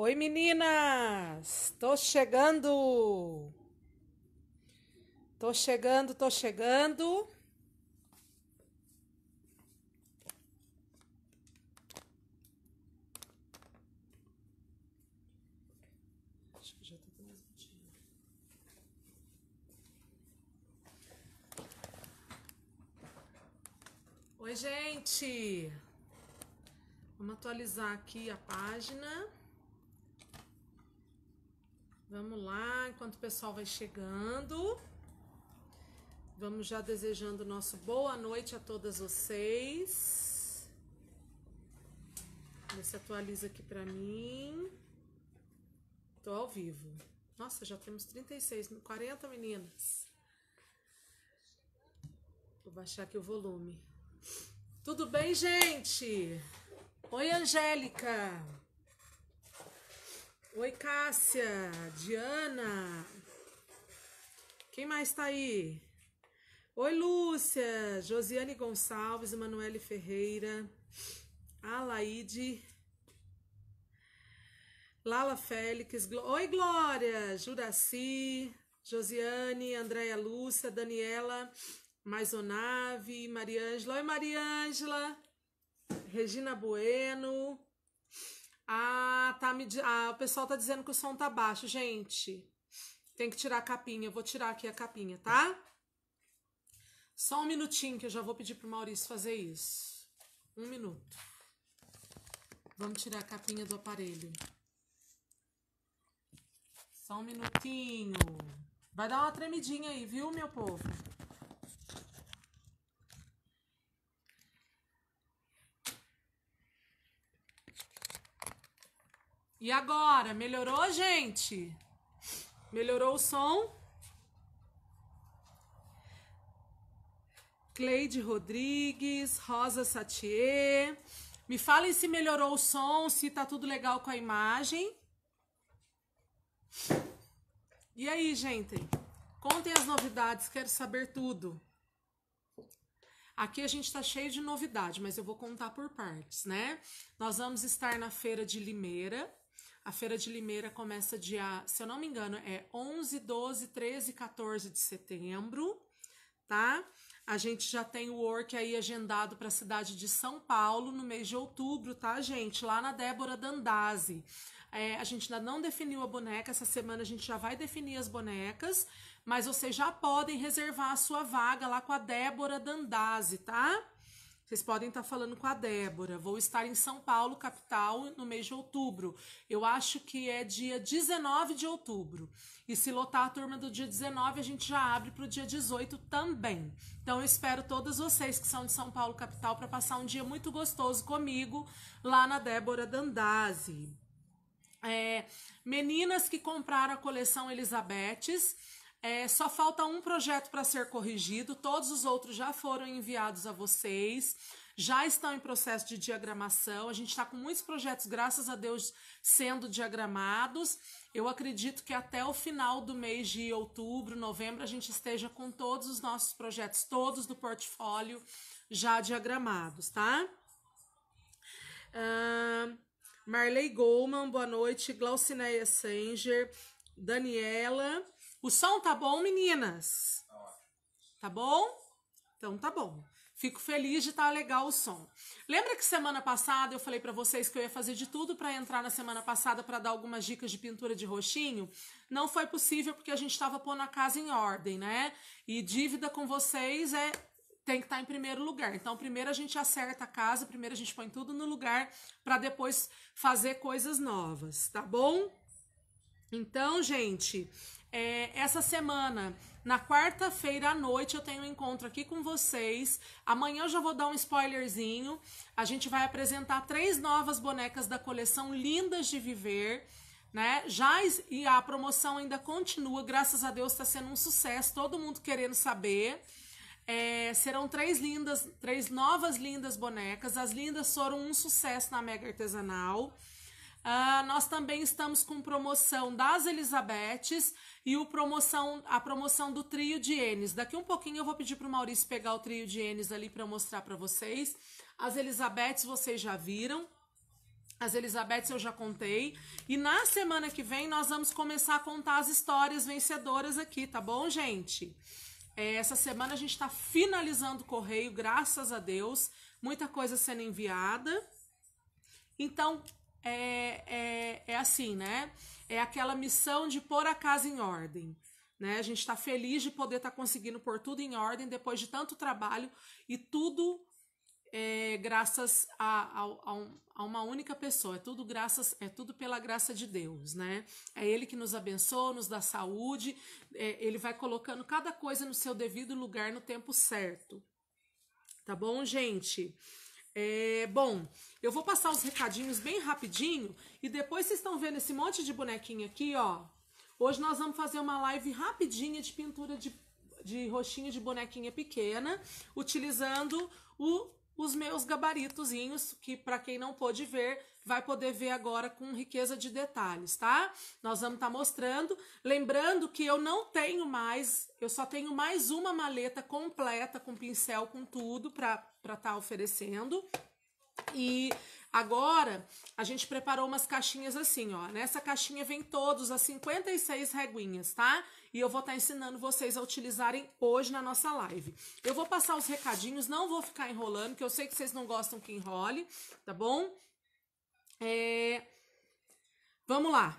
Oi meninas, tô chegando. Tô chegando, tô chegando. Acho que já tá Oi, gente. Vamos atualizar aqui a página. Vamos lá, enquanto o pessoal vai chegando. Vamos já desejando nosso boa noite a todas vocês. Vê se atualiza aqui para mim. Tô ao vivo. Nossa, já temos 36, 40 meninas. Vou baixar aqui o volume. Tudo bem, gente? Oi, Angélica. Oi, Cássia, Diana. Quem mais tá aí? Oi, Lúcia, Josiane Gonçalves, Emanuele Ferreira, Alaide, Lala Félix, Oi, Glória, Juraci, Josiane, Andréia Lúcia, Daniela Maisonave, Mariângela. Oi, Mariângela, Regina Bueno, a ah, tá me, ah, o pessoal tá dizendo que o som tá baixo, gente. Tem que tirar a capinha. Eu vou tirar aqui a capinha, tá? Só um minutinho que eu já vou pedir pro Maurício fazer isso. Um minuto. Vamos tirar a capinha do aparelho. Só um minutinho. Vai dar uma tremidinha aí, viu, meu povo? E agora? Melhorou, gente? Melhorou o som? Cleide Rodrigues, Rosa Satier. Me falem se melhorou o som, se tá tudo legal com a imagem. E aí, gente? Contem as novidades, quero saber tudo. Aqui a gente está cheio de novidade, mas eu vou contar por partes, né? Nós vamos estar na feira de Limeira, a Feira de Limeira começa dia, se eu não me engano, é 11, 12, 13, 14 de setembro, tá? A gente já tem o work aí agendado para a cidade de São Paulo no mês de outubro, tá, gente? Lá na Débora Dandazzi. É, a gente ainda não definiu a boneca, essa semana a gente já vai definir as bonecas, mas vocês já podem reservar a sua vaga lá com a Débora Dandazzi, tá? Vocês podem estar tá falando com a Débora. Vou estar em São Paulo, capital, no mês de outubro. Eu acho que é dia 19 de outubro. E se lotar a turma do dia 19, a gente já abre para o dia 18 também. Então eu espero todas vocês que são de São Paulo, capital, para passar um dia muito gostoso comigo lá na Débora Dandazzi. É, meninas que compraram a coleção Elisabetes é, só falta um projeto para ser corrigido, todos os outros já foram enviados a vocês, já estão em processo de diagramação. A gente está com muitos projetos, graças a Deus, sendo diagramados. Eu acredito que até o final do mês de outubro, novembro, a gente esteja com todos os nossos projetos, todos do portfólio já diagramados, tá? Uh, Marley Goldman, boa noite. Glaucineia Sanger, Daniela. O som tá bom, meninas? Tá, tá bom? Então tá bom. Fico feliz de estar tá legal o som. Lembra que semana passada eu falei para vocês que eu ia fazer de tudo para entrar na semana passada para dar algumas dicas de pintura de roxinho? Não foi possível porque a gente estava pondo a casa em ordem, né? E dívida com vocês é tem que estar tá em primeiro lugar. Então, primeiro a gente acerta a casa, primeiro a gente põe tudo no lugar para depois fazer coisas novas, tá bom? Então, gente, é, essa semana, na quarta-feira à noite, eu tenho um encontro aqui com vocês. Amanhã eu já vou dar um spoilerzinho. A gente vai apresentar três novas bonecas da coleção Lindas de Viver. Né? Já e a promoção ainda continua, graças a Deus está sendo um sucesso, todo mundo querendo saber. É, serão três lindas, três novas lindas bonecas. As lindas foram um sucesso na Mega Artesanal. Uh, nós também estamos com promoção das Elisabetes e o promoção, a promoção do trio de Enes. Daqui um pouquinho eu vou pedir para o Maurício pegar o trio de Enes ali para mostrar para vocês. As Elisabetes vocês já viram. As Elisabetes eu já contei. E na semana que vem nós vamos começar a contar as histórias vencedoras aqui, tá bom, gente? É, essa semana a gente está finalizando o correio, graças a Deus. Muita coisa sendo enviada. Então, é, é, é assim, né? É aquela missão de pôr a casa em ordem. Né? A gente está feliz de poder estar tá conseguindo pôr tudo em ordem depois de tanto trabalho e tudo é, graças a, a, a, um, a, uma única pessoa. É tudo graças, é tudo pela graça de Deus, né? É Ele que nos abençoa, nos dá saúde. É, ele vai colocando cada coisa no seu devido lugar no tempo certo. Tá bom, gente? É, bom, eu vou passar os recadinhos bem rapidinho e depois vocês estão vendo esse monte de bonequinho aqui, ó. Hoje nós vamos fazer uma live rapidinha de pintura de, de roxinho de bonequinha pequena, utilizando o, os meus gabaritozinhos, que para quem não pôde ver, vai poder ver agora com riqueza de detalhes, tá? Nós vamos estar tá mostrando. Lembrando que eu não tenho mais, eu só tenho mais uma maleta completa com pincel, com tudo, para para estar tá oferecendo. E agora a gente preparou umas caixinhas assim, ó. Nessa caixinha vem todos as 56 reguinhas, tá? E eu vou estar tá ensinando vocês a utilizarem hoje na nossa live. Eu vou passar os recadinhos, não vou ficar enrolando, que eu sei que vocês não gostam que enrole, tá bom? É... Vamos lá.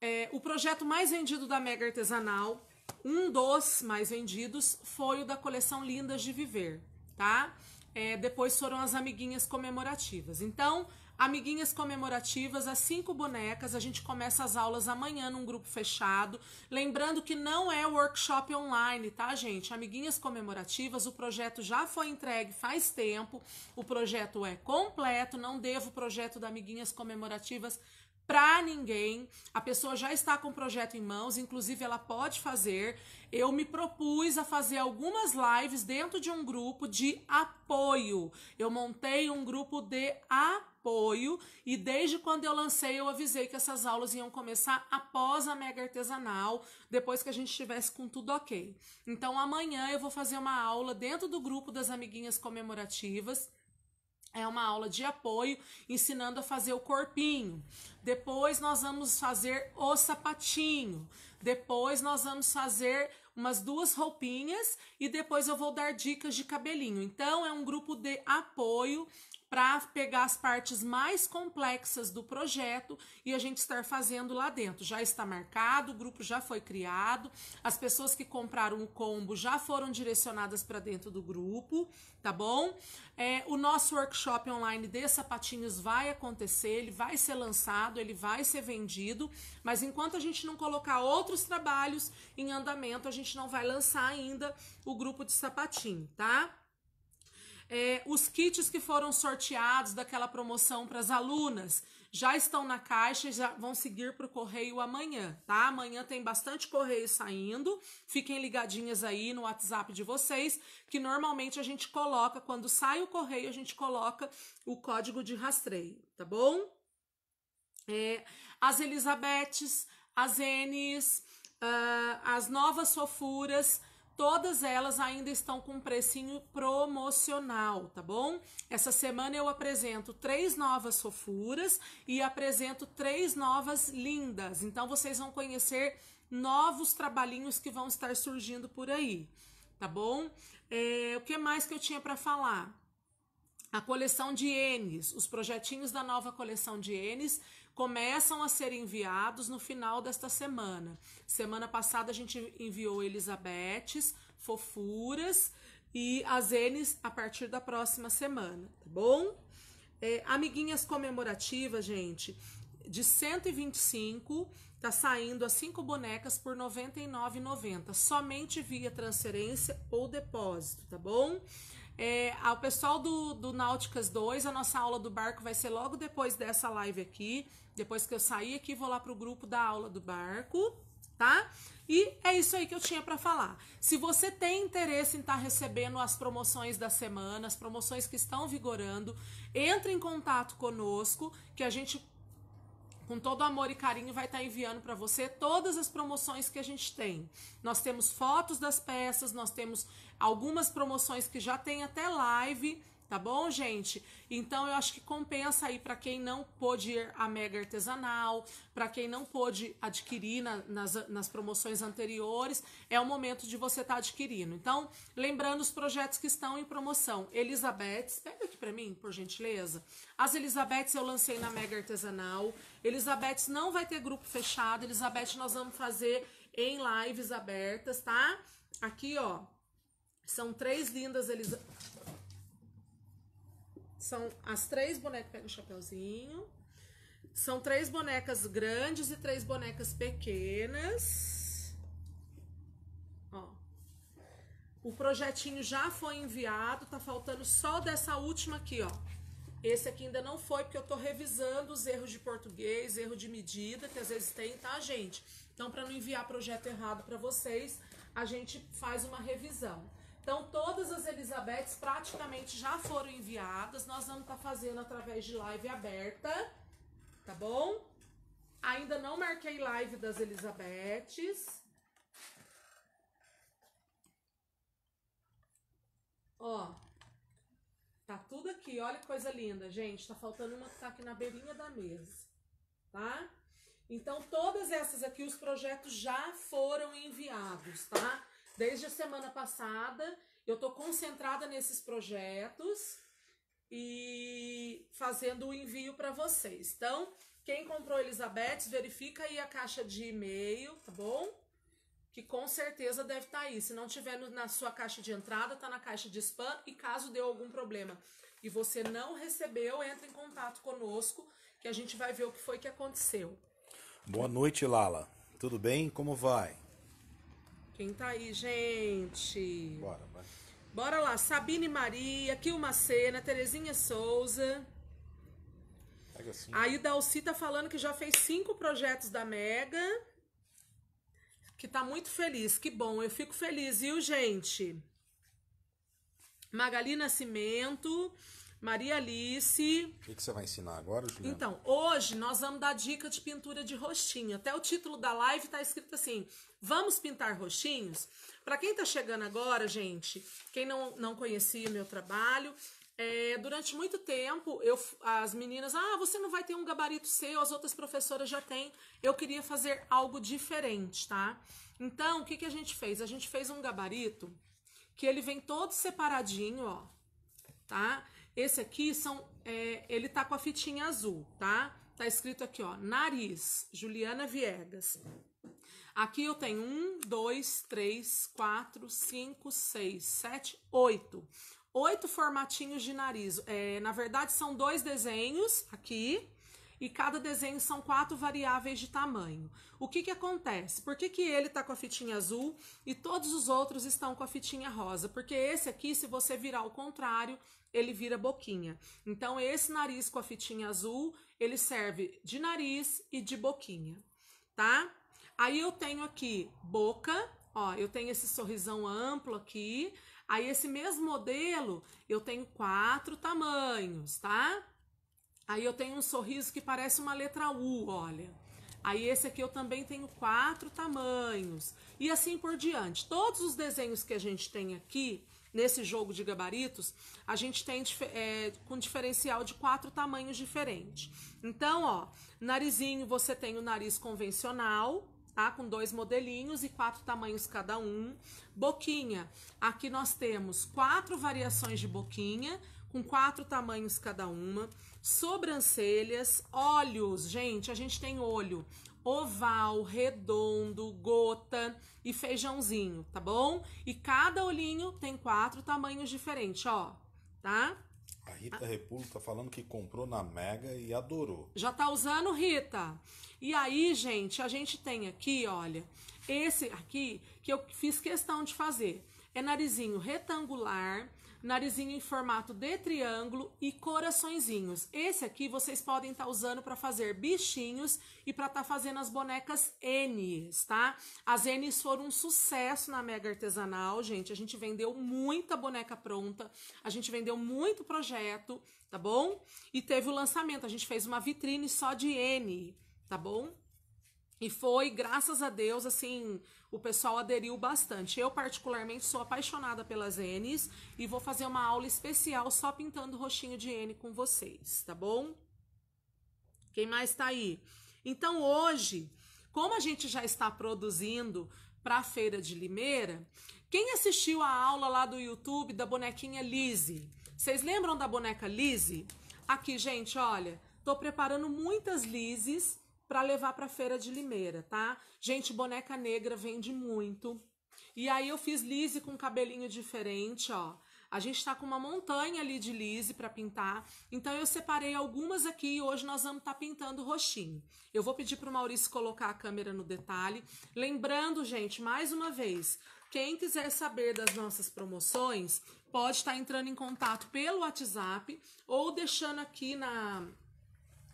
É, o projeto mais vendido da Mega Artesanal, um dos mais vendidos, foi o da coleção Lindas de Viver, tá? Tá? é, depois foram as amiguinhas comemorativas. Então, amiguinhas comemorativas, as cinco bonecas, a gente começa as aulas amanhã num grupo fechado. Lembrando que não é workshop online, tá, gente? Amiguinhas comemorativas, o projeto já foi entregue faz tempo, o projeto é completo, não devo o projeto da amiguinhas comemorativas para ninguém. A pessoa já está com o projeto em mãos, inclusive ela pode fazer. Eu me propus a fazer algumas lives dentro de um grupo de apoio. Eu montei um grupo de apoio apoio e desde quando eu lancei eu avisei que essas aulas iam começar após a mega artesanal, depois que a gente estivesse com tudo ok. Então amanhã eu vou fazer uma aula dentro do grupo das amiguinhas comemorativas é uma aula de apoio ensinando a fazer o corpinho. Depois nós vamos fazer o sapatinho. Depois nós vamos fazer umas duas roupinhas e depois eu vou dar dicas de cabelinho. Então é um grupo de apoio para pegar as partes mais complexas do projeto e a gente estar fazendo lá dentro. Já está marcado, o grupo já foi criado, as pessoas que compraram o combo já foram direcionadas para dentro do grupo, tá bom? É, o nosso workshop online de sapatinhos vai acontecer, ele vai ser lançado, ele vai ser vendido, mas enquanto a gente não colocar outros trabalhos em andamento, a gente não vai lançar ainda o grupo de sapatinho, tá? É, os kits que foram sorteados daquela promoção para as alunas já estão na caixa, já vão seguir para o correio amanhã, tá? Amanhã tem bastante correio saindo. Fiquem ligadinhas aí no WhatsApp de vocês, que normalmente a gente coloca, quando sai o correio, a gente coloca o código de rastreio, tá bom? É, as Elisabetes, as Enes, uh, ah, as novas sofuras Todas elas ainda estão com um precinho promocional, tá bom? Essa semana eu apresento três novas fofuras e apresento três novas lindas. Então vocês vão conhecer novos trabalhinhos que vão estar surgindo por aí, tá bom? É, o que mais que eu tinha para falar? A coleção de Enes, os projetinhos da nova coleção de Enes começam a ser enviados no final desta semana. Semana passada a gente enviou Elisabetes, fofuras e azenes a partir da próxima semana, tá bom? É, amiguinhas comemorativas, gente, de 125 tá saindo as cinco bonecas por R$ 99,90, somente via transferência ou depósito, tá bom? É, ao pessoal do, do Náuticas 2, a nossa aula do barco vai ser logo depois dessa live aqui. Depois que eu sair aqui, vou lá pro grupo da aula do barco, tá? E é isso aí que eu tinha para falar. Se você tem interesse em estar tá recebendo as promoções da semana, as promoções que estão vigorando, entre em contato conosco, que a gente com todo amor e carinho, vai estar tá enviando para você todas as promoções que a gente tem. Nós temos fotos das peças, nós temos algumas promoções que já tem até live, tá bom, gente? Então eu acho que compensa aí para quem não pôde ir à Mega Artesanal, para quem não pôde adquirir na, nas, nas promoções anteriores, é o momento de você estar tá adquirindo. Então, lembrando os projetos que estão em promoção. Elizabeths, pega aqui para mim, por gentileza. As Elizabeths eu lancei na Mega Artesanal. Elizabeths não vai ter grupo fechado. Elizabeth nós vamos fazer em lives abertas, tá? Aqui, ó são três lindas eles São as três bonecas. Pega o chapéuzinho. São três bonecas grandes e três bonecas pequenas. Ó. O projetinho já foi enviado, tá faltando só dessa última aqui, ó. Esse aqui ainda não foi, porque eu tô revisando os erros de português, erro de medida, que às vezes tem, tá, gente? Então, para não enviar projeto errado para vocês, a gente faz uma revisão. Então, todas as Elizabeths praticamente já foram enviadas. Nós vamos estar tá fazendo através de live aberta, tá bom? Ainda não marquei live das Elizabeths. Ó, tá tudo aqui. Olha que coisa linda, gente. Tá faltando uma que tá aqui na beirinha da mesa, tá? Então, todas essas aqui, os projetos já foram enviados, tá? Desde a semana passada, eu estou concentrada nesses projetos e fazendo o envio para vocês. Então, quem comprou Elizabeth, verifica aí a caixa de e-mail, tá bom? Que com certeza deve estar tá aí. Se não tiver no, na sua caixa de entrada, tá na caixa de spam. E caso deu algum problema e você não recebeu, entre em contato conosco que a gente vai ver o que foi que aconteceu. Boa noite, Lala. Tudo bem? Como vai? Quem tá aí, gente? Bora, vai. Bora lá, Sabine Maria, cena, Terezinha Souza. assim. Aí Dalci tá falando que já fez cinco projetos da Mega. Que tá muito feliz, que bom, eu fico feliz, viu, gente? Magali Nascimento. Maria Alice. O que, que, você vai ensinar agora, Juliana? Então, hoje nós vamos dar dica de pintura de rostinho. Até o título da live está escrito assim: Vamos pintar rostinhos? Para quem está chegando agora, gente, quem não, não conhecia o meu trabalho, é, durante muito tempo, eu, as meninas, ah, você não vai ter um gabarito seu, as outras professoras já têm. Eu queria fazer algo diferente, tá? Então, o que, que a gente fez? A gente fez um gabarito que ele vem todo separadinho, ó, tá? Esse aqui são, é, ele tá com a fitinha azul, tá? Tá escrito aqui, ó, nariz, Juliana Viegas. Aqui eu tenho um, dois, três, quatro, cinco, seis, sete, oito. Oito formatinhos de nariz. É, na verdade, são dois desenhos aqui, e cada desenho são quatro variáveis de tamanho. O que, que acontece? Por que, que ele tá com a fitinha azul e todos os outros estão com a fitinha rosa? Porque esse aqui, se você virar ao contrário, ele vira boquinha. Então, esse nariz com a fitinha azul, ele serve de nariz e de boquinha, tá? Aí eu tenho aqui boca, ó, eu tenho esse sorrisão amplo aqui. Aí, esse mesmo modelo, eu tenho quatro tamanhos, tá? Aí eu tenho um sorriso que parece uma letra U, olha. Aí esse aqui eu também tenho quatro tamanhos. E assim por diante. Todos os desenhos que a gente tem aqui, nesse jogo de gabaritos, a gente tem é, com diferencial de quatro tamanhos diferentes. Então, ó, narizinho, você tem o nariz convencional, tá? Com dois modelinhos e quatro tamanhos cada um. Boquinha, aqui nós temos quatro variações de boquinha, com quatro tamanhos cada uma. Sobrancelhas, olhos, gente, a gente tem olho oval, redondo, gota e feijãozinho, tá bom? E cada olhinho tem quatro tamanhos diferentes, ó, tá? A Rita a... República tá falando que comprou na Mega e adorou. Já tá usando, Rita? E aí, gente, a gente tem aqui, olha, esse aqui que eu fiz questão de fazer. É narizinho retangular, narizinho em formato de triângulo e coraçõezinhos. Esse aqui vocês podem estar tá usando para fazer bichinhos e para estar tá fazendo as bonecas N, tá? As N's foram um sucesso na Mega Artesanal, gente. A gente vendeu muita boneca pronta, a gente vendeu muito projeto, tá bom? E teve o lançamento, a gente fez uma vitrine só de N, tá bom? E foi, graças a Deus, assim, o pessoal aderiu bastante. Eu, particularmente, sou apaixonada pelas N's e vou fazer uma aula especial só pintando roxinho de N com vocês, tá bom? Quem mais tá aí? Então, hoje, como a gente já está produzindo para a Feira de Limeira, quem assistiu a aula lá do YouTube da bonequinha Lise? Vocês lembram da boneca Lise? Aqui, gente, olha, tô preparando muitas Lises para levar para feira de Limeira, tá? Gente, boneca negra vende muito. E aí eu fiz lise com cabelinho diferente, ó. A gente tá com uma montanha ali de lise para pintar. Então eu separei algumas aqui e hoje nós vamos estar tá pintando roxinho. Eu vou pedir pro Maurício colocar a câmera no detalhe. Lembrando, gente, mais uma vez, quem quiser saber das nossas promoções, pode estar tá entrando em contato pelo WhatsApp ou deixando aqui na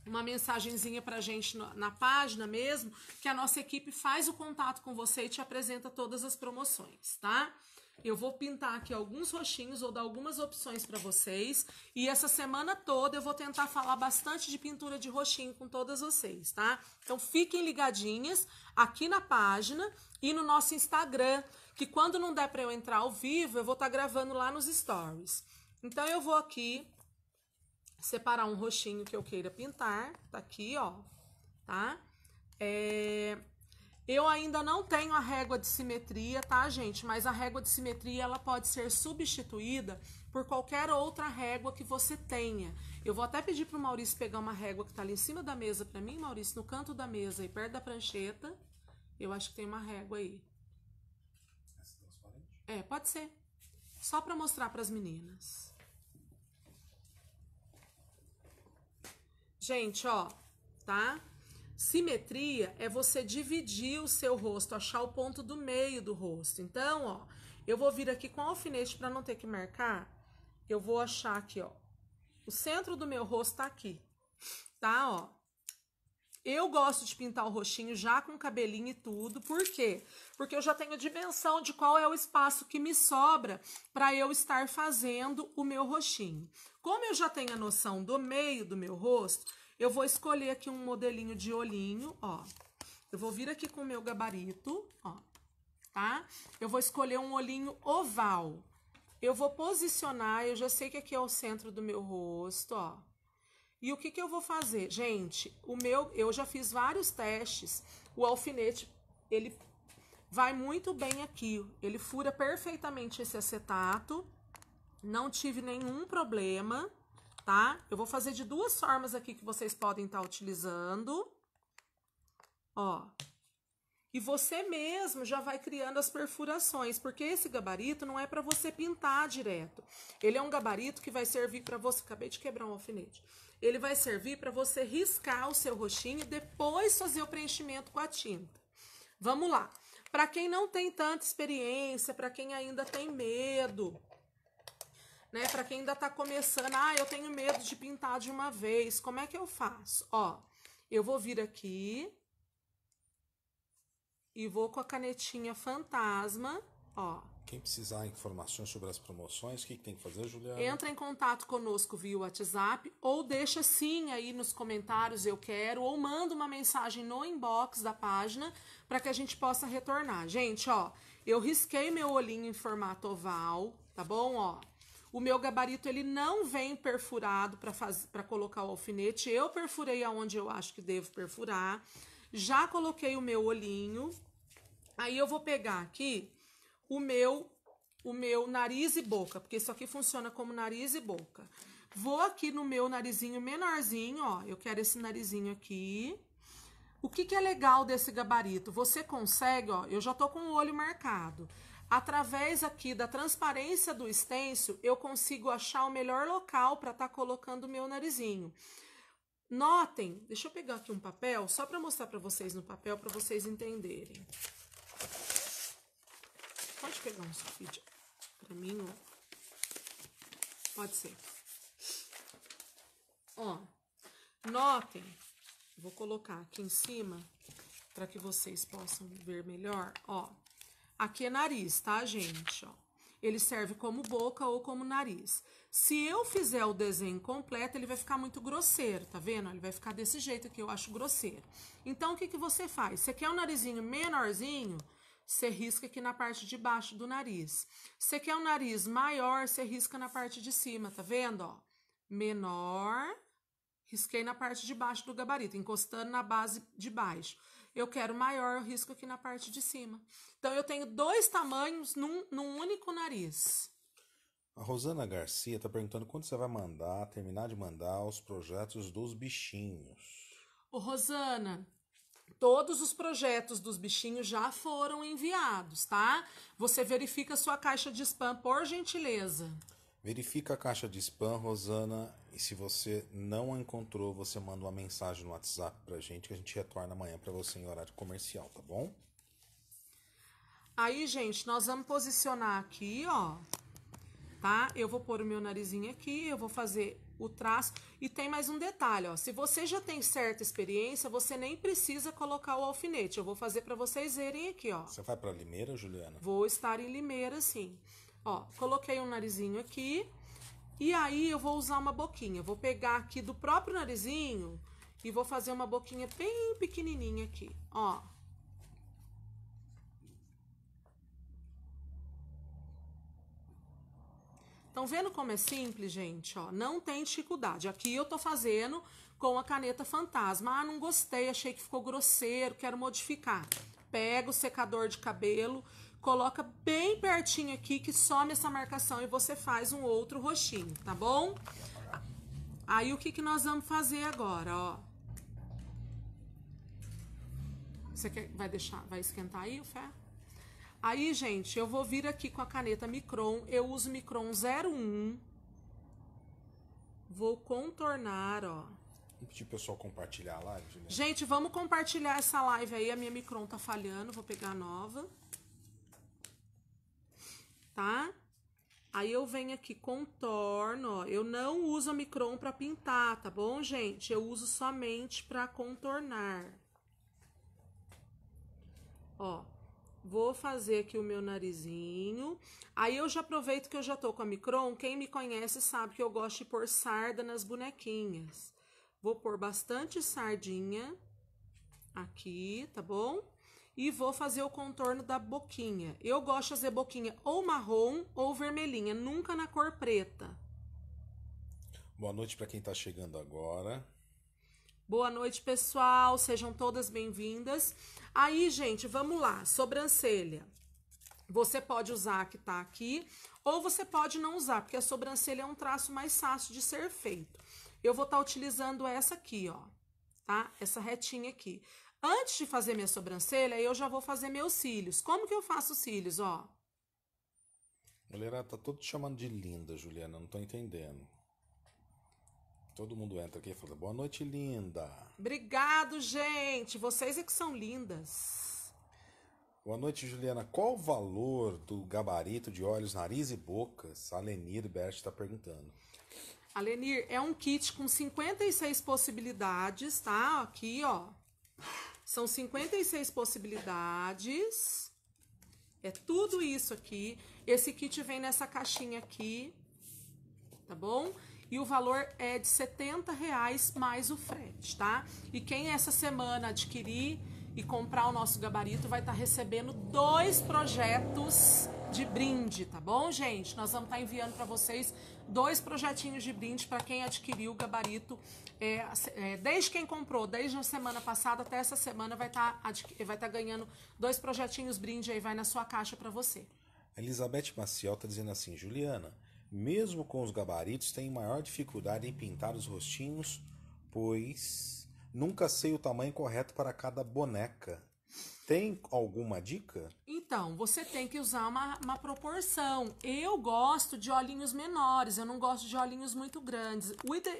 uma mensagenzinha para a gente na página mesmo, que a nossa equipe faz o contato com você e te apresenta todas as promoções, tá? Eu vou pintar aqui alguns roxinhos ou dar algumas opções para vocês. E essa semana toda eu vou tentar falar bastante de pintura de roxinho com todas vocês, tá? Então fiquem ligadinhas aqui na página e no nosso Instagram, que quando não der para eu entrar ao vivo, eu vou estar tá gravando lá nos stories. Então eu vou aqui separar um roxinho que eu queira pintar, tá aqui, ó, tá? É... Eu ainda não tenho a régua de simetria, tá, gente? Mas a régua de simetria, ela pode ser substituída por qualquer outra régua que você tenha. Eu vou até pedir pro Maurício pegar uma régua que tá ali em cima da mesa pra mim, Maurício, no canto da mesa e perto da prancheta. Eu acho que tem uma régua aí. É, é pode ser. Só para mostrar para as meninas. Gente, ó, tá? Simetria é você dividir o seu rosto, achar o ponto do meio do rosto. Então, ó, eu vou vir aqui com alfinete para não ter que marcar. Eu vou achar aqui, ó. O centro do meu rosto tá aqui. Tá, ó. Eu gosto de pintar o roxinho já com cabelinho e tudo, por quê? Porque eu já tenho dimensão de qual é o espaço que me sobra para eu estar fazendo o meu roxinho. Como eu já tenho a noção do meio do meu rosto, eu vou escolher aqui um modelinho de olhinho, ó. Eu vou vir aqui com o meu gabarito, ó, tá? Eu vou escolher um olhinho oval. Eu vou posicionar, eu já sei que aqui é o centro do meu rosto, ó. E o que, que eu vou fazer? Gente, o meu, eu já fiz vários testes. O alfinete, ele vai muito bem aqui. Ele fura perfeitamente esse acetato. Não tive nenhum problema, tá? Eu vou fazer de duas formas aqui que vocês podem estar tá utilizando. Ó. E você mesmo já vai criando as perfurações, porque esse gabarito não é para você pintar direto. Ele é um gabarito que vai servir para você. Acabei de quebrar um alfinete. Ele vai servir para você riscar o seu roxinho e depois fazer o preenchimento com a tinta. Vamos lá. Para quem não tem tanta experiência, para quem ainda tem medo, né? Para quem ainda está começando, ah, eu tenho medo de pintar de uma vez. Como é que eu faço? Ó, eu vou vir aqui e vou com a canetinha fantasma, ó. Quem precisar informações sobre as promoções, o que, que tem que fazer, Juliana? Entra em contato conosco via WhatsApp ou deixa sim aí nos comentários eu quero ou manda uma mensagem no inbox da página para que a gente possa retornar. Gente, ó, eu risquei meu olhinho em formato oval, tá bom, ó? O meu gabarito ele não vem perfurado para colocar o alfinete. Eu perfurei aonde eu acho que devo perfurar. Já coloquei o meu olhinho. Aí eu vou pegar aqui o meu o meu nariz e boca, porque isso aqui funciona como nariz e boca. Vou aqui no meu narizinho menorzinho, ó, eu quero esse narizinho aqui. O que, que é legal desse gabarito? Você consegue, ó, eu já tô com o olho marcado. Através aqui da transparência do stencil, eu consigo achar o melhor local para estar tá colocando o meu narizinho. Notem, deixa eu pegar aqui um papel, só para mostrar para vocês no papel, para vocês entenderem. Pode pegar um sulfite para mim, ó. Pode ser. Ó, notem, vou colocar aqui em cima para que vocês possam ver melhor, ó. Aqui é nariz, tá, gente? Ó. Ele serve como boca ou como nariz. Se eu fizer o desenho completo, ele vai ficar muito grosseiro, tá vendo? Ele vai ficar desse jeito aqui, eu acho grosseiro. Então, o que, que você faz? Você quer um narizinho menorzinho? Você risca aqui na parte de baixo do nariz. Você quer um nariz maior? Você risca na parte de cima, tá vendo? Ó, menor, risquei na parte de baixo do gabarito, encostando na base de baixo eu quero maior, risco aqui na parte de cima. Então, eu tenho dois tamanhos num, num único nariz. A Rosana Garcia está perguntando quando você vai mandar, terminar de mandar os projetos dos bichinhos. Ô, Rosana, todos os projetos dos bichinhos já foram enviados, tá? Você verifica sua caixa de spam, por gentileza. Verifica a caixa de spam, Rosana, e se você não a encontrou, você manda uma mensagem no WhatsApp pra gente que a gente retorna amanhã para você em horário comercial, tá bom? Aí, gente, nós vamos posicionar aqui, ó, tá? Eu vou pôr o meu narizinho aqui, eu vou fazer o traço. E tem mais um detalhe, ó, se você já tem certa experiência, você nem precisa colocar o alfinete. Eu vou fazer para vocês verem aqui, ó. Você vai para Limeira, Juliana? Vou estar em Limeira, sim. Ó, coloquei um narizinho aqui. E aí eu vou usar uma boquinha. Vou pegar aqui do próprio narizinho e vou fazer uma boquinha bem pequenininha aqui, ó. Estão vendo como é simples, gente? Ó, não tem dificuldade. Aqui eu tô fazendo com a caneta fantasma. Ah, não gostei, achei que ficou grosseiro, quero modificar. Pega o secador de cabelo, coloca bem pertinho aqui que some essa marcação e você faz um outro roxinho, tá bom? Aí o que, que nós vamos fazer agora, ó? Você quer, vai deixar, vai esquentar aí o ferro? Aí, gente, eu vou vir aqui com a caneta Micron, eu uso Micron 01. Vou contornar, ó. Vou pedir pro pessoal compartilhar a live, né? Gente, vamos compartilhar essa live aí, a minha Micron tá falhando, vou pegar a nova tá? Aí eu venho aqui, contorno, ó. Eu não uso a Micron para pintar, tá bom, gente? Eu uso somente para contornar. Ó, vou fazer aqui o meu narizinho. Aí eu já aproveito que eu já tô com a Micron. Quem me conhece sabe que eu gosto de pôr sarda nas bonequinhas. Vou pôr bastante sardinha aqui, tá bom? e vou fazer o contorno da boquinha. Eu gosto de fazer boquinha ou marrom ou vermelhinha, nunca na cor preta. Boa noite para quem está chegando agora. Boa noite, pessoal. Sejam todas bem-vindas. Aí, gente, vamos lá. Sobrancelha. Você pode usar a que está aqui, ou você pode não usar, porque a sobrancelha é um traço mais fácil de ser feito. Eu vou estar tá utilizando essa aqui, ó, tá? Essa retinha aqui. Antes de fazer minha sobrancelha, eu já vou fazer meus cílios. Como que eu faço os cílios, ó? Mulherada, tá todo te chamando de linda, Juliana. Não tô entendendo. Todo mundo entra aqui e fala, boa noite, linda. Obrigado, gente. Vocês é que são lindas. Boa noite, Juliana. Qual o valor do gabarito de olhos, nariz e bocas? A Lenir Bert está perguntando. Alenir, é um kit com 56 possibilidades, tá? Aqui, ó. São 56 possibilidades. É tudo isso aqui. Esse kit vem nessa caixinha aqui, tá bom? E o valor é de 70 reais mais o frete, tá? E quem essa semana adquirir e comprar o nosso gabarito vai estar tá recebendo dois projetos de brinde, tá bom, gente? Nós vamos estar tá enviando para vocês dois projetinhos de brinde para quem adquiriu o gabarito. É, é, desde quem comprou, desde a semana passada até essa semana, vai estar tá, vai tá ganhando dois projetinhos brinde aí, vai na sua caixa para você. Elizabeth Maciel está dizendo assim, Juliana, mesmo com os gabaritos, tem maior dificuldade em pintar os rostinhos, pois nunca sei o tamanho correto para cada boneca. Tem alguma dica? Então, você tem que usar uma, uma proporção. Eu gosto de olhinhos menores, eu não gosto de olhinhos muito grandes.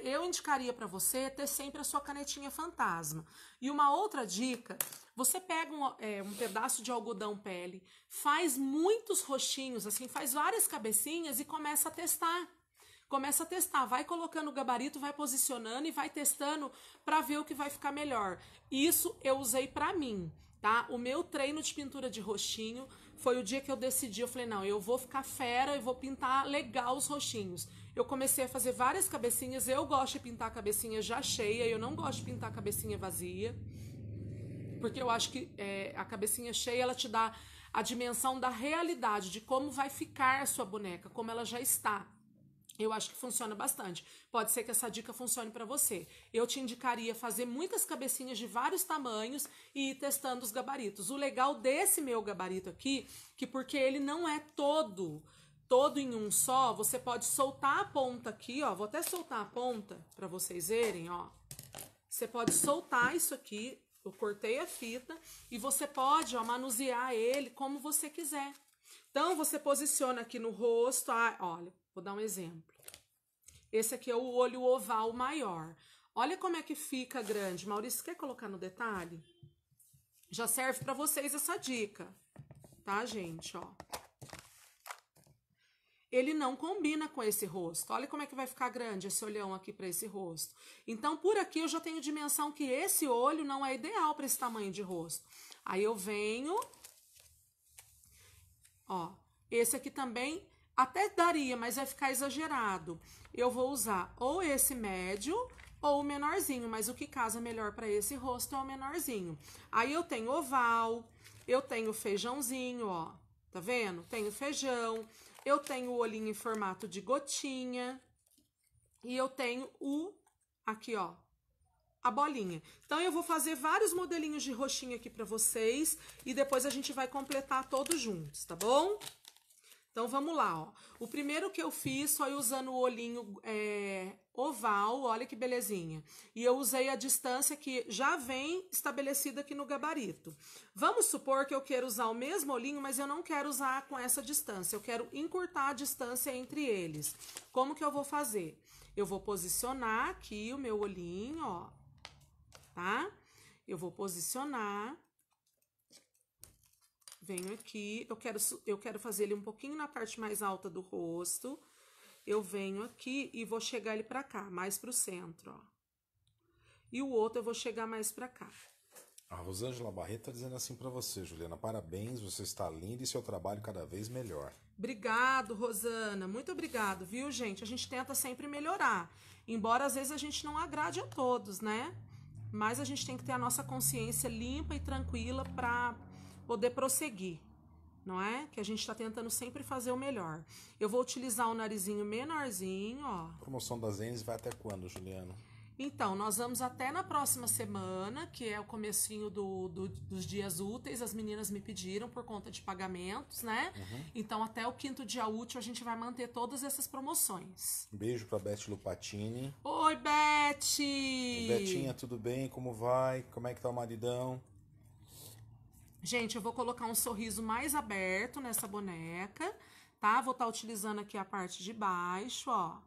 Eu indicaria para você ter sempre a sua canetinha fantasma. E uma outra dica: você pega um, é, um pedaço de algodão pele, faz muitos roxinhos, assim, faz várias cabecinhas e começa a testar começa a testar, vai colocando o gabarito, vai posicionando e vai testando para ver o que vai ficar melhor. Isso eu usei para mim tá? O meu treino de pintura de roxinho foi o dia que eu decidi, eu falei, não, eu vou ficar fera e vou pintar legal os roxinhos Eu comecei a fazer várias cabecinhas, eu gosto de pintar a cabecinha já cheia, eu não gosto de pintar a cabecinha vazia. Porque eu acho que é, a cabecinha cheia, ela te dá a dimensão da realidade, de como vai ficar a sua boneca, como ela já está. Eu acho que funciona bastante. Pode ser que essa dica funcione para você. Eu te indicaria fazer muitas cabecinhas de vários tamanhos e ir testando os gabaritos. O legal desse meu gabarito aqui, que porque ele não é todo, todo em um só, você pode soltar a ponta aqui, ó. Vou até soltar a ponta para vocês verem, ó. Você pode soltar isso aqui, eu cortei a fita e você pode, ó, manusear ele como você quiser. Então você posiciona aqui no rosto, ah, olha, Vou dar um exemplo. Esse aqui é o olho oval maior. Olha como é que fica grande. Maurício, quer colocar no detalhe? Já serve para vocês essa dica, tá, gente? Ó. Ele não combina com esse rosto. Olha como é que vai ficar grande esse olhão aqui para esse rosto. Então, por aqui eu já tenho dimensão que esse olho não é ideal para esse tamanho de rosto. Aí eu venho, ó, esse aqui também até daria, mas vai ficar exagerado. Eu vou usar ou esse médio ou o menorzinho, mas o que casa melhor para esse rosto é o menorzinho. Aí eu tenho oval, eu tenho feijãozinho, ó. Tá vendo? Tenho feijão, eu tenho o olhinho em formato de gotinha e eu tenho o aqui, ó, a bolinha. Então, eu vou fazer vários modelinhos de roxinha aqui para vocês e depois a gente vai completar todos juntos, tá bom? Então vamos lá, ó. O primeiro que eu fiz foi usando o olhinho é, oval, olha que belezinha. E eu usei a distância que já vem estabelecida aqui no gabarito. Vamos supor que eu quero usar o mesmo olhinho, mas eu não quero usar com essa distância. Eu quero encurtar a distância entre eles. Como que eu vou fazer? Eu vou posicionar aqui o meu olhinho, ó, tá? Eu vou posicionar Venho aqui, eu quero, eu quero fazer ele um pouquinho na parte mais alta do rosto. Eu venho aqui e vou chegar ele pra cá, mais pro centro, ó. E o outro eu vou chegar mais pra cá. A Rosângela Barreto tá dizendo assim para você, Juliana. Parabéns, você está linda e seu trabalho cada vez melhor. Obrigado, Rosana. Muito obrigado, viu, gente? A gente tenta sempre melhorar. Embora às vezes a gente não agrade a todos, né? Mas a gente tem que ter a nossa consciência limpa e tranquila para poder prosseguir, não é? Que a gente está tentando sempre fazer o melhor. Eu vou utilizar o um narizinho menorzinho, ó. promoção das enes vai até quando, Juliana? Então, nós vamos até na próxima semana, que é o comecinho do, do dos dias úteis. As meninas me pediram por conta de pagamentos, né? Uhum. Então, até o quinto dia útil, a gente vai manter todas essas promoções. Um beijo pra Beth Lupatini. Oi, Beth! Betinha, tudo bem? Como vai? Como é que tá o maridão? Gente, eu vou colocar um sorriso mais aberto nessa boneca, tá? Vou estar tá utilizando aqui a parte de baixo, ó.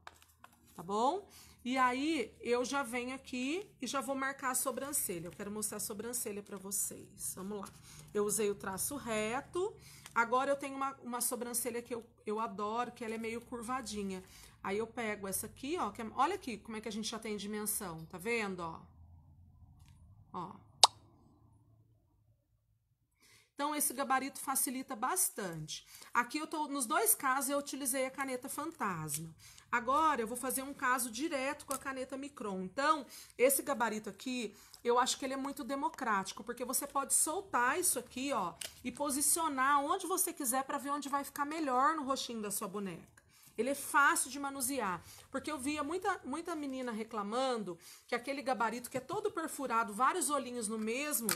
Tá bom? E aí, eu já venho aqui e já vou marcar a sobrancelha. Eu quero mostrar a sobrancelha pra vocês. Vamos lá. Eu usei o traço reto. Agora, eu tenho uma, uma sobrancelha que eu, eu adoro, que ela é meio curvadinha. Aí, eu pego essa aqui, ó. É, olha aqui como é que a gente já tem dimensão. Tá vendo, ó? Ó. Então, esse gabarito facilita bastante. Aqui eu tô, nos dois casos eu utilizei a caneta fantasma. Agora, eu vou fazer um caso direto com a caneta Micron. Então, esse gabarito aqui, eu acho que ele é muito democrático, porque você pode soltar isso aqui, ó, e posicionar onde você quiser para ver onde vai ficar melhor no roxinho da sua boneca. Ele é fácil de manusear, porque eu via muita, muita menina reclamando que aquele gabarito que é todo perfurado, vários olhinhos no mesmo,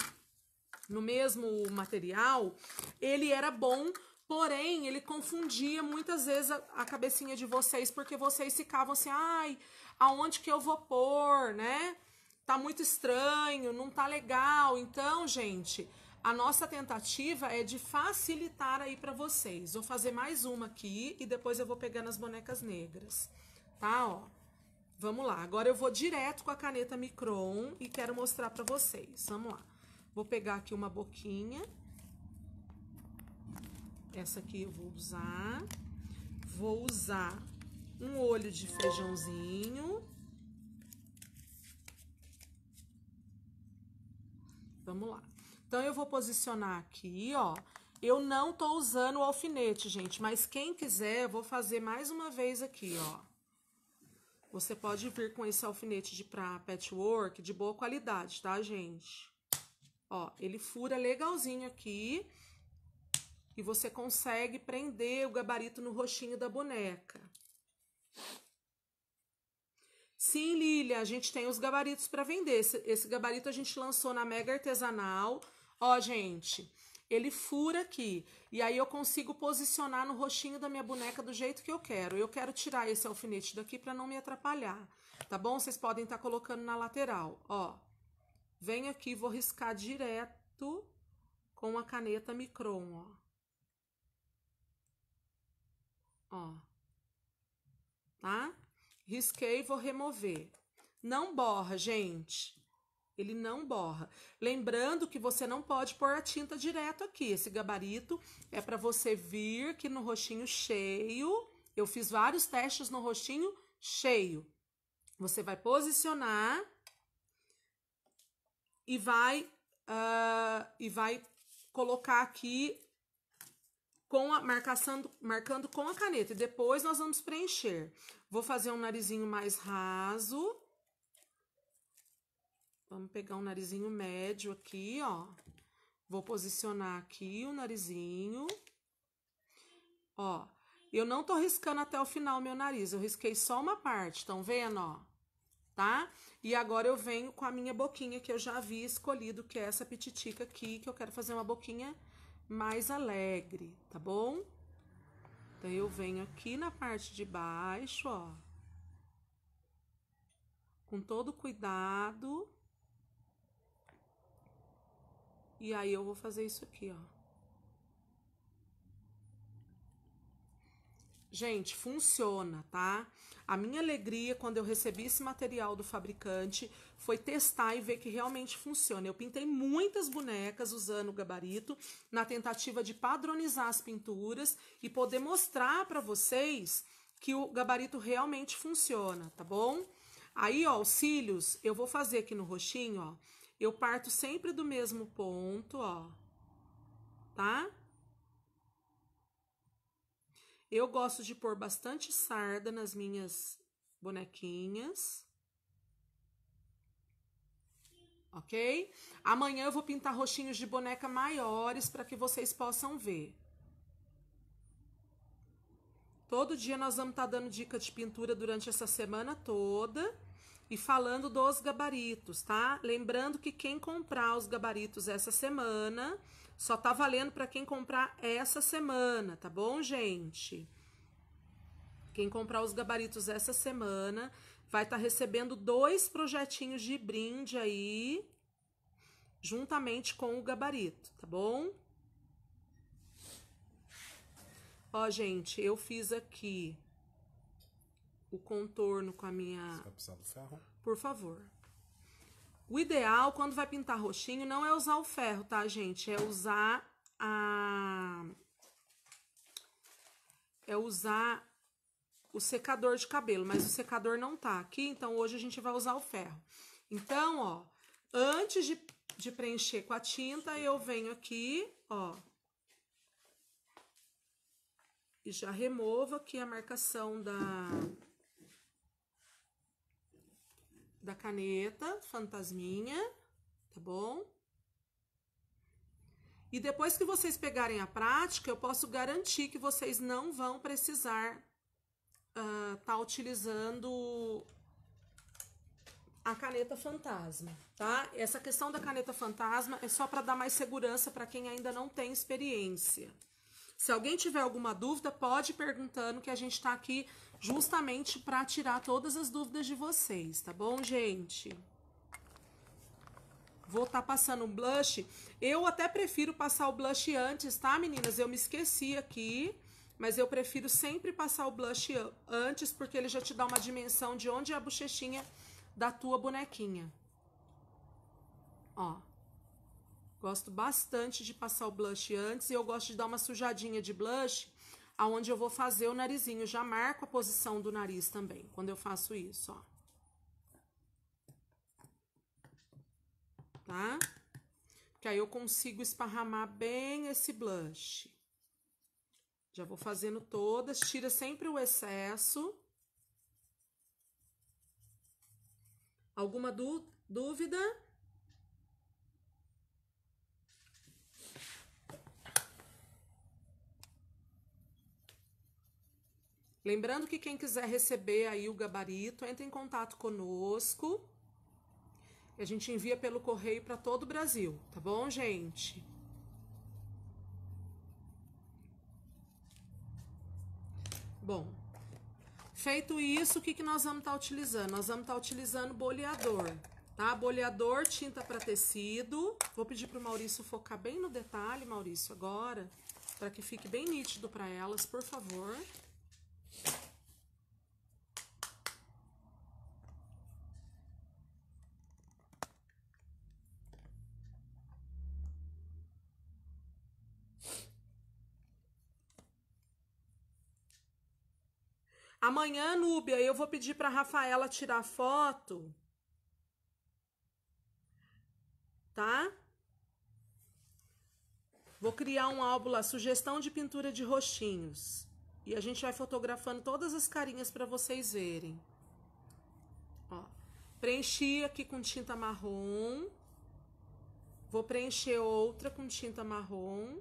no mesmo material, ele era bom, porém ele confundia muitas vezes a, a cabecinha de vocês, porque vocês ficavam assim, ai, aonde que eu vou pôr, né? Tá muito estranho, não tá legal. Então, gente, a nossa tentativa é de facilitar aí para vocês. Vou fazer mais uma aqui e depois eu vou pegar nas bonecas negras, tá? Ó, vamos lá. Agora eu vou direto com a caneta Micron e quero mostrar para vocês. Vamos lá. Vou pegar aqui uma boquinha. Essa aqui eu vou usar. Vou usar um olho de feijãozinho. Vamos lá. Então, eu vou posicionar aqui, ó. Eu não tô usando o alfinete, gente, mas quem quiser, eu vou fazer mais uma vez aqui, ó. Você pode vir com esse alfinete de pra patchwork de boa qualidade, tá, gente? Ó, ele fura legalzinho aqui e você consegue prender o gabarito no roxinho da boneca. Sim, Lilia, a gente tem os gabaritos para vender. Esse, esse, gabarito a gente lançou na Mega Artesanal. Ó, gente, ele fura aqui. E aí eu consigo posicionar no roxinho da minha boneca do jeito que eu quero. Eu quero tirar esse alfinete daqui para não me atrapalhar, tá bom? Vocês podem estar tá colocando na lateral, ó. Venho aqui, vou riscar direto com a caneta Micron, ó. Ó. Tá? Risquei, vou remover. Não borra, gente. Ele não borra. Lembrando que você não pode pôr a tinta direto aqui. Esse gabarito é para você vir que no roxinho cheio. Eu fiz vários testes no roxinho cheio. Você vai posicionar e vai, uh, e vai colocar aqui com a marcação, marcando com a caneta. E depois nós vamos preencher. Vou fazer um narizinho mais raso. Vamos pegar um narizinho médio aqui, ó. Vou posicionar aqui o narizinho. Ó, eu não tô riscando até o final meu nariz, eu risquei só uma parte, estão vendo, ó? tá? E agora eu venho com a minha boquinha que eu já havia escolhido, que é essa petitica aqui, que eu quero fazer uma boquinha mais alegre, tá bom? Então, eu venho aqui na parte de baixo, ó. Com todo cuidado. E aí, eu vou fazer isso aqui, ó. Gente, funciona, tá? A minha alegria quando eu recebi esse material do fabricante foi testar e ver que realmente funciona. Eu pintei muitas bonecas usando o gabarito na tentativa de padronizar as pinturas e poder mostrar para vocês que o gabarito realmente funciona, tá bom? Aí, ó, os cílios, eu vou fazer aqui no roxinho, ó. Eu parto sempre do mesmo ponto, ó. Tá? Eu gosto de pôr bastante sarda nas minhas bonequinhas. Ok? Amanhã eu vou pintar roxinhos de boneca maiores para que vocês possam ver. Todo dia nós vamos estar tá dando dica de pintura durante essa semana toda e falando dos gabaritos, tá? Lembrando que quem comprar os gabaritos essa semana só tá valendo para quem comprar essa semana, tá bom, gente? Quem comprar os gabaritos essa semana vai estar tá recebendo dois projetinhos de brinde aí, juntamente com o gabarito, tá bom? Ó, gente, eu fiz aqui o contorno com a minha. Você vai precisar do ferro? Por favor. O ideal, quando vai pintar roxinho, não é usar o ferro, tá, gente? É usar a... É usar o secador de cabelo, mas o secador não tá aqui, então hoje a gente vai usar o ferro. Então, ó, antes de, de preencher com a tinta, eu venho aqui, ó, e já removo aqui a marcação da, da caneta, fantasminha, tá bom? E depois que vocês pegarem a prática, eu posso garantir que vocês não vão precisar estar uh, tá utilizando a caneta fantasma, tá? Essa questão da caneta fantasma é só para dar mais segurança para quem ainda não tem experiência. Se alguém tiver alguma dúvida, pode ir perguntando que a gente está aqui justamente para tirar todas as dúvidas de vocês, tá bom, gente? Vou estar tá passando um blush. Eu até prefiro passar o blush antes, tá, meninas? Eu me esqueci aqui, mas eu prefiro sempre passar o blush antes porque ele já te dá uma dimensão de onde é a bochechinha da tua bonequinha. Ó. Gosto bastante de passar o blush antes e eu gosto de dar uma sujadinha de blush aonde eu vou fazer o narizinho. Já marco a posição do nariz também, quando eu faço isso, ó. Tá? que aí eu consigo esparramar bem esse blush. Já vou fazendo todas, tira sempre o excesso. Alguma dúvida? Lembrando que quem quiser receber aí o gabarito, entre em contato conosco. A gente envia pelo correio para todo o Brasil, tá bom, gente? Bom, feito isso, o que, que nós vamos estar tá utilizando? Nós vamos estar tá utilizando boleador, tá? Boleador, tinta para tecido. Vou pedir para o Maurício focar bem no detalhe, Maurício, agora, para que fique bem nítido para elas, por favor. Por favor. Amanhã, Núbia, eu vou pedir para Rafaela tirar foto. Tá? Vou criar um álbum lá, sugestão de pintura de roxinhos. E a gente vai fotografando todas as carinhas para vocês verem. Ó, preenchi aqui com tinta marrom. Vou preencher outra com tinta marrom.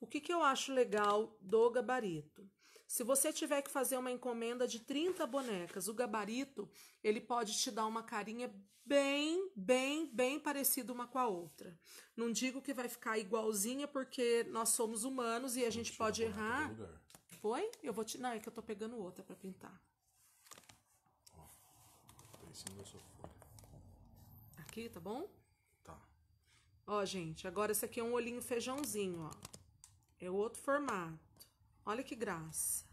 O que, que eu acho legal do gabarito? Se você tiver que fazer uma encomenda de 30 bonecas, o gabarito, ele pode te dar uma carinha bem, bem, bem parecida uma com a outra. Não digo que vai ficar igualzinha, porque nós somos humanos e a gente pode errar. Foi? Eu vou te. Não, é que eu tô pegando outra para pintar. Ó, tá em cima da sua folha. Aqui, tá bom? Tá. Ó, gente, agora esse aqui é um olhinho feijãozinho, ó. É outro formato. Olha que graça.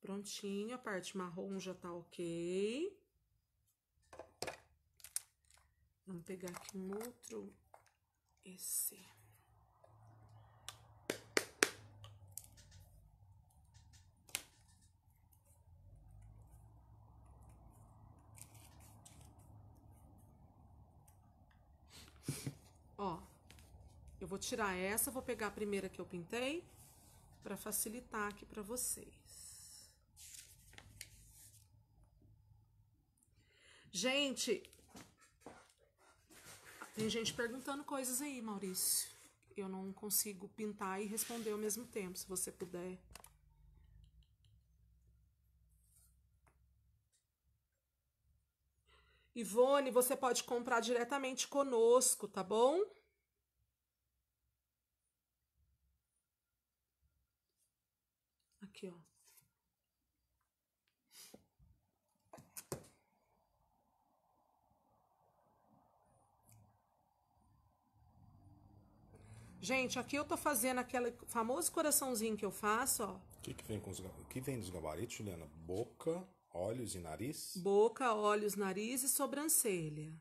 Prontinho, a parte marrom já tá ok. Vamos pegar aqui um outro. Esse. Ó, eu vou tirar essa, vou pegar a primeira que eu pintei para facilitar aqui para vocês. Gente, tem gente perguntando coisas aí, Maurício. Eu não consigo pintar e responder ao mesmo tempo. Se você puder Ivone, você pode comprar diretamente conosco, tá bom? Aqui, ó. Gente, aqui eu tô fazendo aquele famoso coraçãozinho que eu faço, ó. O que, que, vem, com os, que vem dos gabaritos, Juliana? Boca, olhos e nariz? Boca, olhos, nariz e sobrancelha.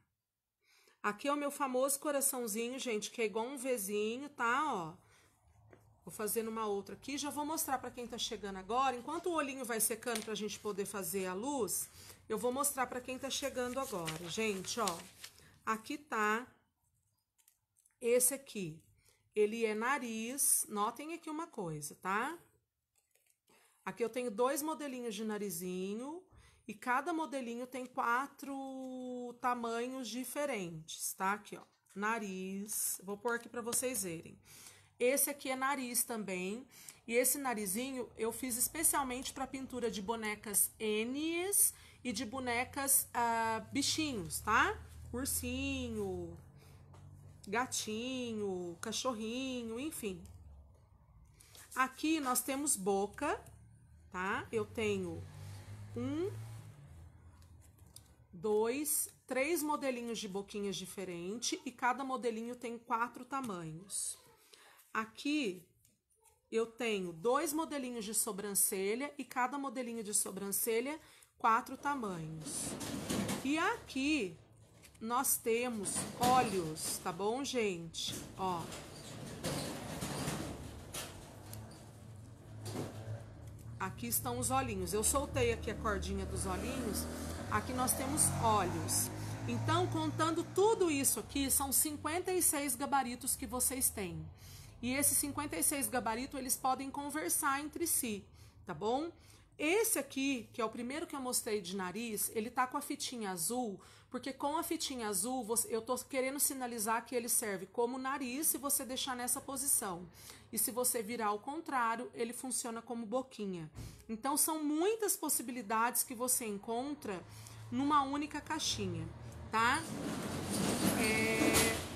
Aqui é o meu famoso coraçãozinho, gente, que é igual um vizinho, tá? Ó. Vou fazer numa outra aqui, já vou mostrar para quem tá chegando agora. Enquanto o olhinho vai secando pra gente poder fazer a luz, eu vou mostrar para quem tá chegando agora. Gente, ó. Aqui tá esse aqui. Ele é nariz. Notem aqui uma coisa, tá? Aqui eu tenho dois modelinhos de narizinho e cada modelinho tem quatro tamanhos diferentes, tá? Aqui, ó, nariz. Vou pôr aqui para vocês verem. Esse aqui é nariz também. E esse narizinho eu fiz especialmente para pintura de bonecas N's e de bonecas ah, bichinhos, tá? Ursinho, gatinho, cachorrinho, enfim. Aqui nós temos boca, tá? Eu tenho um, dois, três modelinhos de boquinhas diferentes e cada modelinho tem quatro tamanhos. Aqui eu tenho dois modelinhos de sobrancelha e cada modelinho de sobrancelha quatro tamanhos. E aqui nós temos olhos, tá bom, gente? Ó. Aqui estão os olhinhos. Eu soltei aqui a cordinha dos olhinhos. Aqui nós temos olhos. Então, contando tudo isso aqui, são 56 gabaritos que vocês têm. E esses 56 gabaritos, eles podem conversar entre si, tá bom? Esse aqui, que é o primeiro que eu mostrei de nariz, ele tá com a fitinha azul, porque com a fitinha azul, eu tô querendo sinalizar que ele serve como nariz se você deixar nessa posição e se você virar ao contrário, ele funciona como boquinha. Então são muitas possibilidades que você encontra numa única caixinha, tá? É...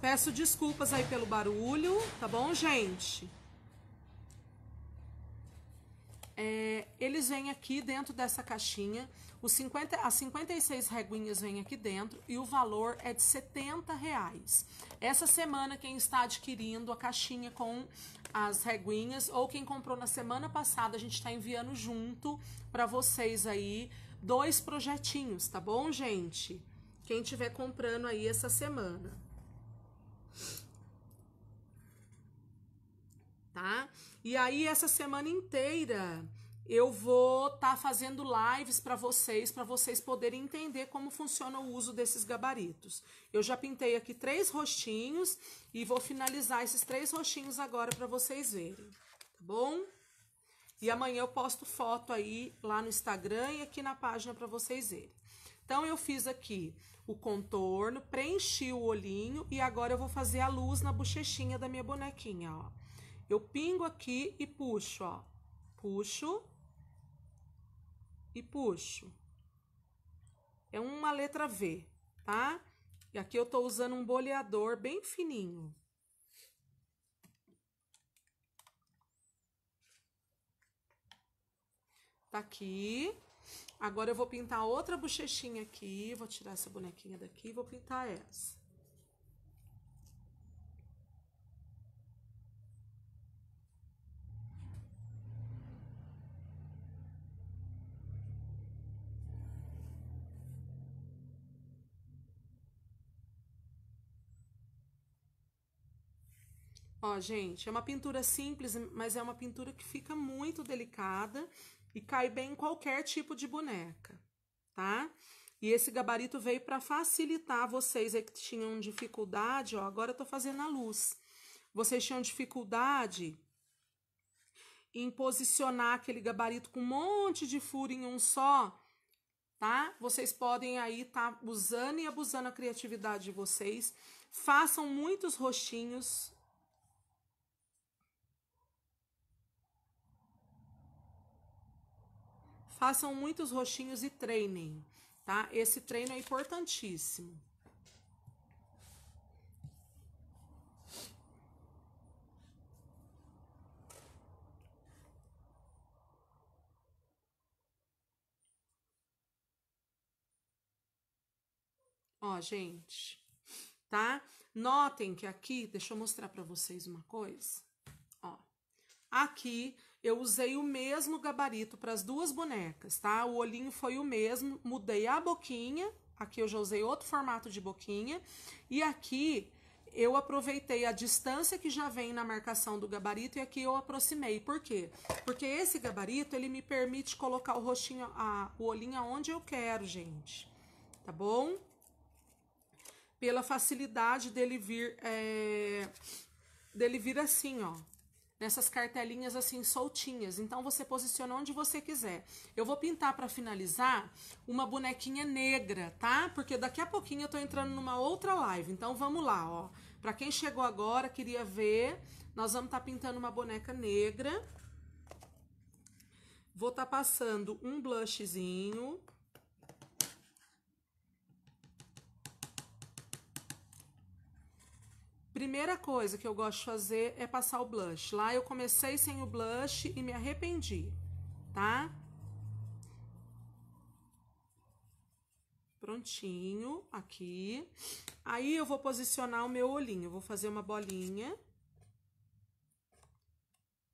Peço desculpas aí pelo barulho, tá bom, gente? É... eles vêm aqui dentro dessa caixinha os 50, as 56 reguinhas vêm aqui dentro e o valor é de 70 reais. Essa semana, quem está adquirindo a caixinha com as reguinhas ou quem comprou na semana passada, a gente está enviando junto para vocês aí dois projetinhos, tá bom, gente? Quem estiver comprando aí essa semana. Tá? E aí, essa semana inteira, eu vou estar tá fazendo lives para vocês, para vocês poderem entender como funciona o uso desses gabaritos. Eu já pintei aqui três rostinhos e vou finalizar esses três rostinhos agora para vocês verem, tá bom? E amanhã eu posto foto aí lá no Instagram e aqui na página para vocês verem. Então, eu fiz aqui o contorno, preenchi o olhinho e agora eu vou fazer a luz na bochechinha da minha bonequinha, ó. Eu pingo aqui e puxo, ó. Puxo, e puxo. É uma letra V, tá? E aqui eu tô usando um boleador bem fininho. Tá aqui. Agora eu vou pintar outra bochechinha aqui. Vou tirar essa bonequinha daqui e vou pintar essa. Ó, gente, é uma pintura simples, mas é uma pintura que fica muito delicada e cai bem em qualquer tipo de boneca, tá? E esse gabarito veio para facilitar vocês aí que tinham dificuldade, ó, agora eu tô fazendo a luz. Vocês tinham dificuldade em posicionar aquele gabarito com um monte de furo em um só, tá? Vocês podem aí tá usando e abusando a criatividade de vocês. Façam muitos roxinhos, Façam muitos roxinhos e treinem, tá? Esse treino é importantíssimo. Ó, gente, tá? Notem que aqui, deixa eu mostrar para vocês uma coisa. Ó, aqui eu usei o mesmo gabarito para as duas bonecas, tá? O olhinho foi o mesmo, mudei a boquinha, aqui eu já usei outro formato de boquinha, e aqui eu aproveitei a distância que já vem na marcação do gabarito e aqui eu aproximei. Por quê? Porque esse gabarito, ele me permite colocar o rostinho, a, o olhinho aonde eu quero, gente. Tá bom? Pela facilidade dele vir, é, dele vir assim, ó dessas cartelinhas assim soltinhas. Então você posiciona onde você quiser. Eu vou pintar para finalizar uma bonequinha negra, tá? Porque daqui a pouquinho eu tô entrando numa outra live. Então vamos lá, ó. Para quem chegou agora, queria ver, nós vamos estar tá pintando uma boneca negra. Vou estar tá passando um blushzinho primeira coisa que eu gosto de fazer é passar o blush. Lá eu comecei sem o blush e me arrependi, tá? Prontinho, aqui. Aí eu vou posicionar o meu olhinho. Eu vou fazer uma bolinha.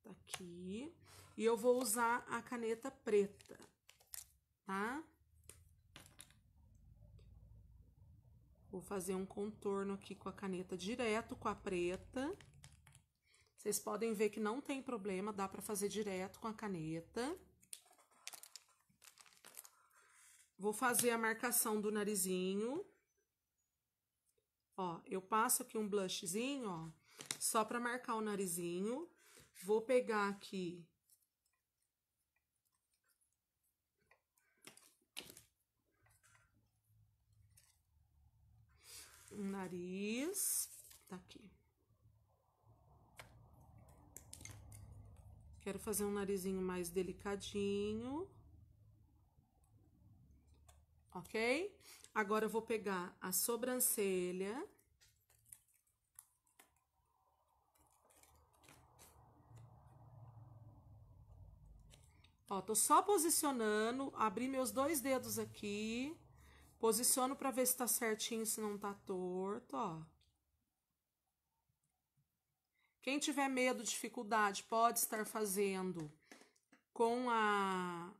Tá aqui. E eu vou usar a caneta preta, tá? Tá? Vou fazer um contorno aqui com a caneta direto com a preta. Vocês podem ver que não tem problema, dá para fazer direto com a caneta. Vou fazer a marcação do narizinho. Ó, eu passo aqui um blushzinho, ó, só para marcar o narizinho. Vou pegar aqui um nariz, tá aqui. Quero fazer um narizinho mais delicadinho. Ok? Agora eu vou pegar a sobrancelha. Ó, tô só posicionando, abri meus dois dedos aqui. Posiciono para ver se tá certinho, se não tá torto, ó. Quem tiver medo, dificuldade, pode estar fazendo com a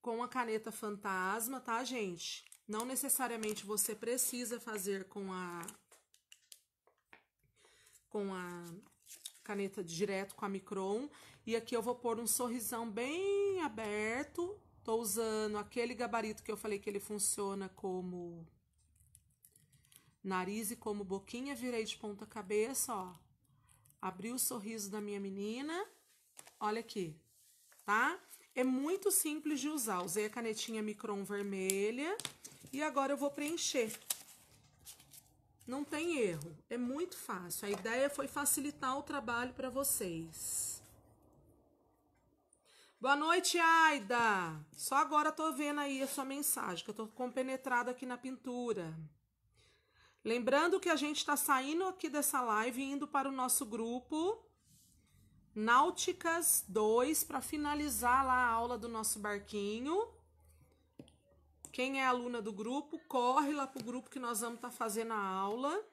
com a caneta fantasma, tá, gente? Não necessariamente você precisa fazer com a com a caneta direto com a Micron. E aqui eu vou pôr um sorrisão bem aberto Tô usando aquele gabarito que eu falei que ele funciona como nariz e como boquinha. Virei de ponta cabeça, ó. Abri o sorriso da minha menina. Olha aqui, tá? É muito simples de usar. Usei a canetinha Micron vermelha e agora eu vou preencher. Não tem erro, é muito fácil. A ideia foi facilitar o trabalho para vocês. Boa noite, Aida. Só agora tô vendo aí a sua mensagem, que eu tô compenetrada aqui na pintura. Lembrando que a gente está saindo aqui dessa live indo para o nosso grupo Náuticas 2 para finalizar lá a aula do nosso barquinho. Quem é aluna do grupo, corre lá pro grupo que nós vamos estar tá fazendo a aula.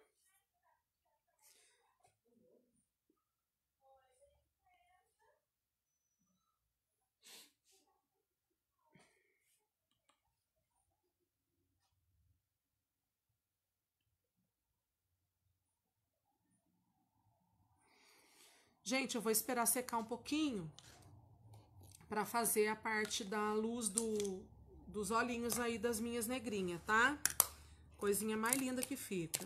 Gente, eu vou esperar secar um pouquinho para fazer a parte da luz do, dos olhinhos aí das minhas negrinhas, tá? Coisinha mais linda que fica.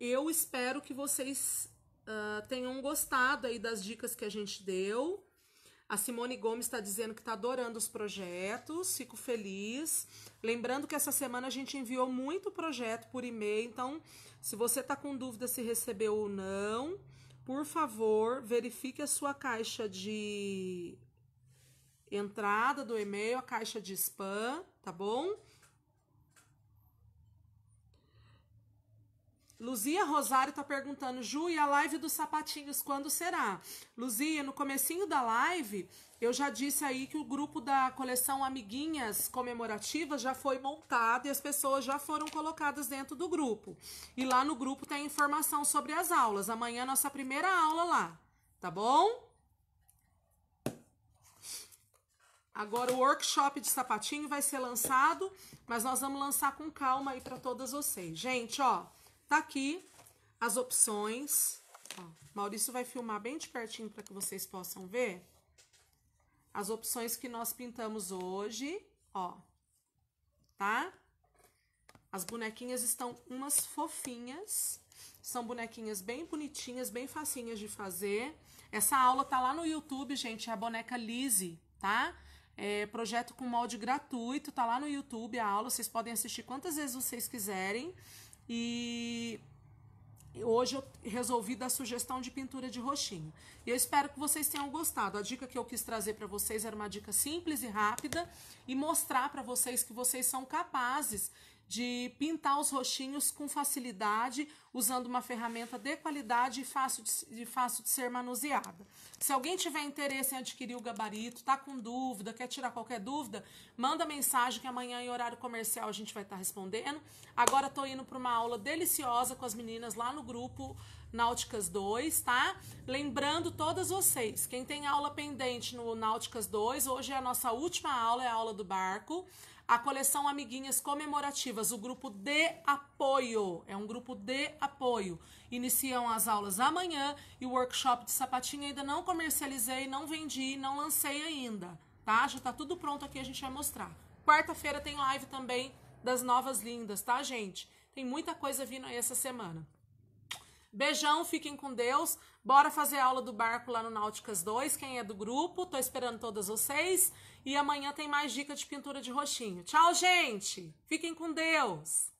Eu espero que vocês uh, tenham gostado aí das dicas que a gente deu. A Simone Gomes está dizendo que está adorando os projetos, fico feliz. Lembrando que essa semana a gente enviou muito projeto por e-mail, então se você está com dúvida se recebeu ou não, por favor, verifique a sua caixa de entrada do e-mail, a caixa de spam, tá bom? Luzia Rosário está perguntando, Ju, e a live dos sapatinhos, quando será? Luzia, no comecinho da live, eu já disse aí que o grupo da coleção Amiguinhas Comemorativa já foi montado e as pessoas já foram colocadas dentro do grupo. E lá no grupo tem informação sobre as aulas. Amanhã é nossa primeira aula lá, tá bom? Agora o workshop de sapatinho vai ser lançado, mas nós vamos lançar com calma aí para todas vocês. Gente, ó, Tá aqui as opções. Ó, Maurício vai filmar bem de pertinho para que vocês possam ver. As opções que nós pintamos hoje, ó, tá? As bonequinhas estão umas fofinhas, são bonequinhas bem bonitinhas, bem facinhas de fazer. Essa aula tá lá no YouTube, gente, é a boneca Lise, tá? É, projeto com molde gratuito, tá lá no YouTube a aula, vocês podem assistir quantas vezes vocês quiserem. E hoje eu resolvi dar sugestão de pintura de roxinho. E eu espero que vocês tenham gostado. A dica que eu quis trazer para vocês era uma dica simples e rápida e mostrar para vocês que vocês são capazes de pintar os roxinhos com facilidade, usando uma ferramenta de qualidade e fácil de, fácil de ser manuseada. Se alguém tiver interesse em adquirir o gabarito, tá com dúvida, quer tirar qualquer dúvida, manda mensagem que amanhã em horário comercial a gente vai estar tá respondendo. Agora tô indo para uma aula deliciosa com as meninas lá no grupo Náuticas 2, tá? Lembrando todas vocês, quem tem aula pendente no Náuticas 2, hoje é a nossa última aula, é a aula do barco. A coleção Amiguinhas Comemorativas, o grupo de apoio, é um grupo de apoio. Iniciam as aulas amanhã e o workshop de sapatinho ainda não comercializei, não vendi, não lancei ainda, tá? Já tá tudo pronto aqui, a gente vai mostrar. Quarta-feira tem live também das novas lindas, tá, gente? Tem muita coisa vindo aí essa semana. Beijão, fiquem com Deus. Bora fazer aula do barco lá no Náuticas 2, quem é do grupo. Tô esperando todas vocês. E amanhã tem mais dica de pintura de roxinho. Tchau, gente! Fiquem com Deus!